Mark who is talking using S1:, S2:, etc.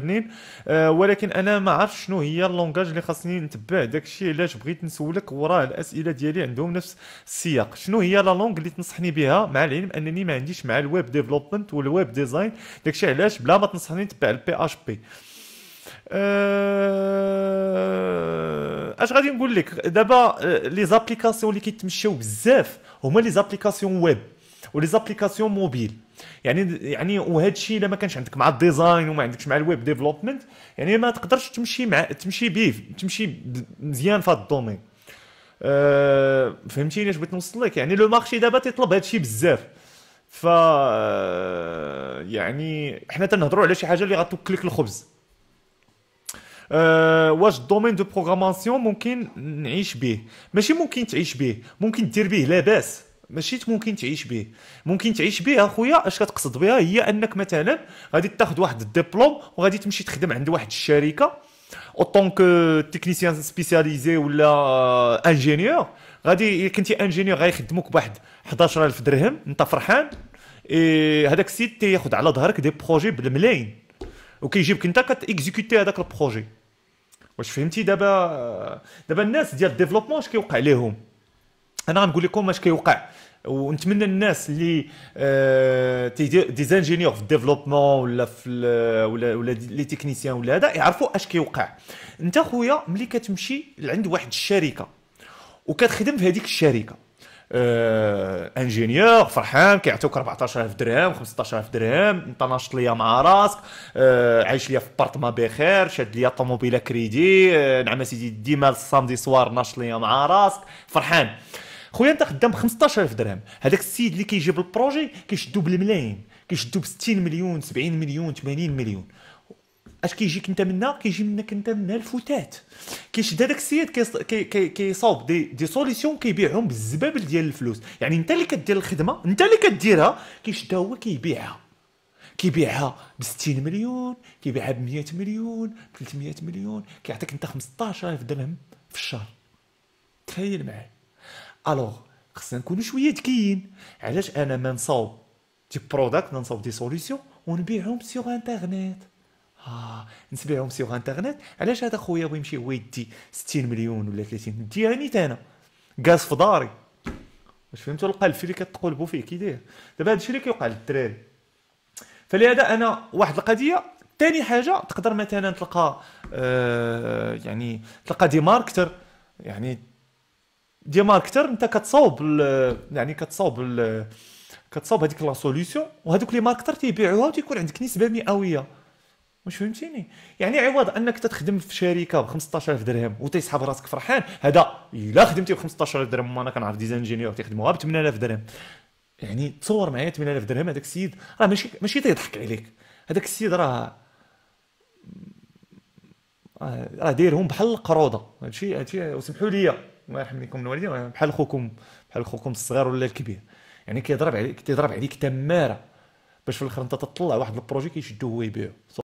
S1: فهمتني أه ولكن انا ما عرفتش شنو هي اللونجاج اللي خاصني نتبع داك الشيء علاش بغيت نسولك وراه الاسئله ديالي عندهم نفس السياق شنو هي لا لونغ اللي تنصحني بها مع العلم انني ما عنديش مع الويب ديفلوبمنت والويب ديزاين داك الشيء علاش بلا ما تنصحني نتبع البي اش آه، بي اش غادي نقول لك دابا آه، لي زابليكاسيون اللي كيتمشاو بزاف هما لي زابليكاسيون ويب ولي زابليكاسيون موبيل يعني يعني وهذا الشيء الا ما كانش عندك مع الديزاين وما عندكش مع الويب ديفلوبمنت يعني ما تقدرش تمشي مع تمشي به تمشي مزيان في هذا الدومين أه فهمتيني اش بغيت نوصل لك يعني لو مارشي دابا تيطلب هذا الشيء بزاف ف أه، يعني حنا تنهضروا على شي حاجه اللي غتوكلك الخبز أه واش الدومين دو بروغراماسيون ممكن نعيش به ماشي ممكن تعيش به ممكن دير به لاباس ماشي ممكن تعيش به ممكن تعيش به اخويا اش كتقصد بها هي انك مثلا غادي تاخذ واحد الدبلوم وغادي تمشي تخدم عند واحد الشركه اوطونك تكنيسيان سبيسياليزي ولا انجينيور غادي كنتي انجينيور غيخدموك بواحد 11000 درهم انت فرحان هذاك السيد تياخذ على ظهرك دي بروجي بالملايين وكيجيبك انت كتيكزيكوتي هذاك البروجي واش فهمتي دابا دابا الناس ديال الديفلوبمون اش كيوقع لهم انا غنقول لكم اش كيوقع ونتمنى الناس اللي ديزانجينيور آه، في الديفلوبمون ولا في ولا ولا لي تكنيسيان ولا هذا يعرفوا اش كيوقع انت خويا ملي كتمشي لعند واحد الشركه وكتخدم في هذيك الشركه آه انجينيور فرحان كيعطيوك 14000 درهم 15000 درهم انت ناشط ليا مع راسك آه عايش ليا في بارتما بخير شاد ليا طوموبيله كريدي آه نعم سيدي ديما الصامدي سوار ناشط ليا مع راسك فرحان آه خويا انت خدام ب 15000 درهم هذاك السيد اللي كيجيب البروجي كيشدو بالملايين كيشدو ب 60 مليون 70 مليون 80 مليون اش كيجيك انت منها كيجي منك انت منها الفتات كيشد هذاك السيد كيصاوب دي دي سوليسيون كيبيعهم بالزبابل ديال الفلوس يعني انت اللي كدير الخدمه انت اللي كديرها كيشدها هو كيبيعها كيبيعها ب 60 مليون كيبيعها ب 100 مليون 300 مليون كيعطيك انت 15000 درهم في الشهر تخيل معايا الوغ خصنا نكونوا شويه ذكيين علاش انا ما نصاوب دي بروداكت نصاوب دي سوليسيون ونبيعهم سيغ انترنيت اه نبيعهم سيغ انترنيت علاش هذا خويا بغي يمشي هو يدي 60 مليون ولا 30 نديها نيت انا كاس في داري واش فهمتوا القلب اللي كتقلبوا فيه كي داير دابا هادشي اللي كيوقع للدراري فلهذا انا واحد القضيه ثاني حاجه تقدر مثلا تلقى آه يعني تلقى دي ماركتر يعني دي ماركتر انت كتصاوب يعني كتصاوب كتصاوب هذيك لا سوليسيون وهذوك لي ماركتر تيبيعوها وتيكون عندك نسبه مئويه واش فهمتيني يعني عوض انك تخدم في شركه ب 15000 درهم وتيسحب راسك فرحان هذا الا خدمتي ب 15000 درهم انا كنعرف ديزاين انجينيور تيخدموها ب 8000 درهم يعني تصور معايا 8000 درهم هذاك السيد راه ماشي ماشي تيضحك عليك هذاك السيد راه راه دايرهم بحال القروضه هادشي هادشي وسمحوا لي الله يرحم لكم الوالدين بحال خوكم بحال خوكم الصغير ولا الكبير يعني كيضرب عليك تيضرب عليك تماره باش في الاخر انت تطلع واحد البروجي كيشدو هو يبيعو